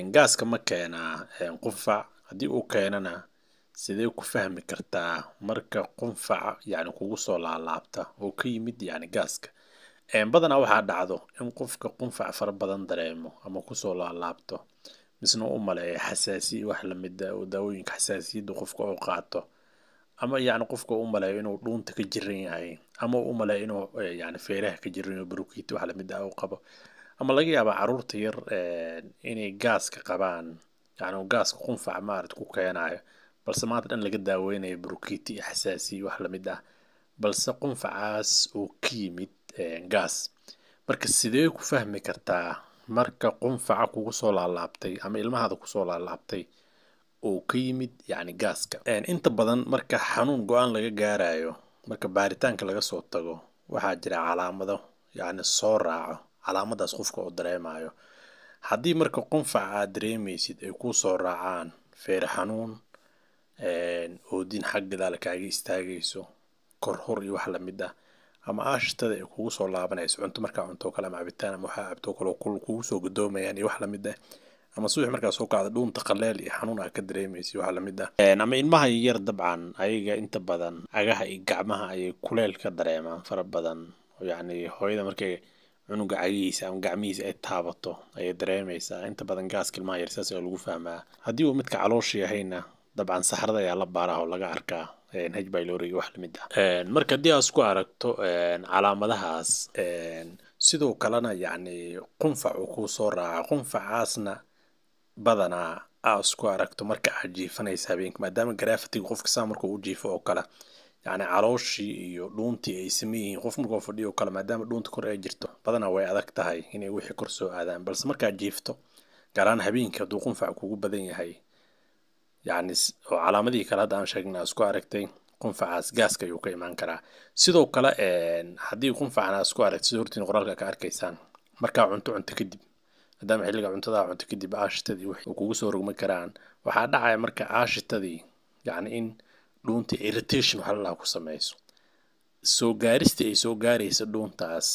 gaaska ma keenaa qunfac haddii uu keenana sidee ku fahmi kartaa marka qunfac yani kugu soo laalaabta oo ka yimid yani gaaska badanaa waxaa dhacdo in qofka qunfac fara badan dareemo ama kusoo laalaabto misna u maleeya xasaasiy wax lamid ah, oo daawooyinka xasaasiyadda qofka uu qaato ama yani qofka u maleeyo inuu dhuunta ka jiran yahay ama u maleeyo inuu eh, yani feeraha ka jiran yahay wax lamid a ah u qabo ama laga yaaba caruurta yar eh, inay gaaska qabaan yani gaaska qunfac maarat ku keenayo balse maanta dhan laga daaweynayo brokiti iyo xasaasi wax lamid ah balse qunfacaas oo ka yimid eh, gaas marka sidee ku fahmi kartaa marka qunfaca kugu soo laalaabtay ama ilmahaada kusoo laalaabtay oo ka yimid yani gaaska eh, inta badan marka xanuun go-aan laga gaarayo marka baaritaanka laga soo tago waxaa jira calaamado yani soo raaco calaamadaas qofka uu dareemayo haddii marka qunfaca aad dareemaysid ay kuu soo raacaan feer xanuun oodin xag kaaga istaagayso korhor iyo wax lamid ah ama ashtada ay kugu soo laabanayso cunto markaa cunto kale ama cabitaan ama waxaa cabto kale kugu soo gadoomayaan iyo wax lamid ah ama subax markaa soo kacda dhuunta qaleel iyo xanuun aa ka dareemaysa waxaa lamid ah ama ilmaha yar dabcan ayaga inta badan cagaha iyo gacmaha ayay kuleel ka dareemaan fara badan yacni hooyada markay cunuga cagihiisa ama gacmihiisa ay taabato ayay dareemaysaa inta badan gaaska ilmaha yar saas oo lagu fahmaa haddii uu midka caloosha yahayna dabcan saxrada ayaa la baaraha oo laga arkaa hbyloriga wax lamid ah marka haddii aas isku aragto calaamadahaas sidoo kalena yacni qunfac uu kuu soo raaca qunfacaasna badanaa aa isku aragto marka aad jiifanaysa habeenka maadaama grafitiga qofka saa markuu u jiifo oo kale yacni calooshii iyo dhuuntii ay siman yihiin qof markoo fadhiyo kale maadaama dhuunta kor ay jirto badanaa way adag tahay inay wixii kor soo aadaan balse markaad jiifto gaaraan habeenkii hadduu qunfac kugu badan yahay yacni oo calaamadihii kale hadda aan sheegna isku aragtay qunfacaas gaaska ayuu ka imaan karaa sidoo kale haddii qunfacan isku aragtay sida hortiin qoraalka ka arkaysaan markaa cunto cunto kadib maadaama xilliga cuntadaa cunto kadib aashitadii kugu soo rogmi karaan waxaa dhacaya marka aashitadii yacni in dhuunta irritation waxaa lalaa ku sameyso soo gaarista ay soo gaaraysa dhuuntaas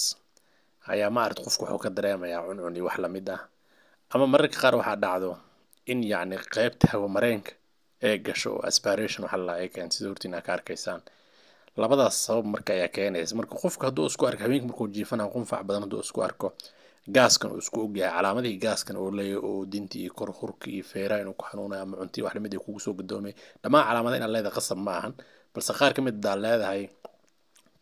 ayaa maarata qofku wuxuu ka dareemayaa cuncun iyo wax lamid ah ama mararka qaar waxaa dhacdo in yacni qeybta qaybta hawamareenka ee gasho oo aspiration waxaa lalaa ay keento sida horta inaa ka arkaysaan labadaas sabab marka ayaa keenaysa marka qofka hadduu isku arko habeenka markuu jiifana qunfac badan hadduu isku arko gaaskan uu isku ogyahay calaamadihii gaaskan oo leeyahy oo dinti iyo kor iyo feeraha inuu ku xanuunayo ama cuntii wax lamid ay kugu gadoomay dhammaan calaamadaha inaad leedahay qasab ma ahan balse qaar ka mid daad leedahay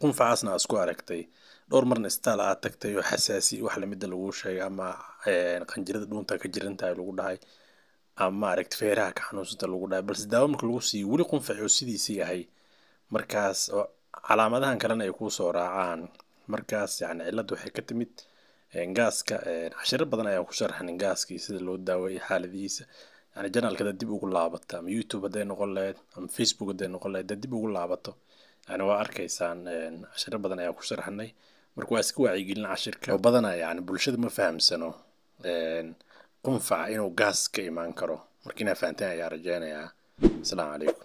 qunfacaasna aad isku aragtay dhowr marna istaal aad tagtay oo xasaasi wax lamida laguu sheegay ama eh, qanjirada dhuunta ka jirantahay lagu dhahay ama maaragta feeraha ka xanuunsanta lagu dhahay balse daawo marka lagu siiyo weli qunfaci oo sidiisii ahay markaas calaamadahan kalena ay kusoo raacaan markaas yani cilada waxay ka timid eh, gaaska eh, cashiro badan ayaan ku sharxnin gaaskii sida loo daaweeyay xaaladihiisa yani janalka dad dib ugu laabato ama youtube hadday noqon lahayd ama facebook hadday noqon lahayd dad dib ugu laabato yani waa arkaysaan eh, cashiro badan ayaan ku sharxnay marka waa iska waacigelin cashirka oo badanaa yani bulshada ma fahamsano qunfaca inuu gaas ka imaan karo marka inaa fahanteen ayaa rajeynayaa asalaamu calaykum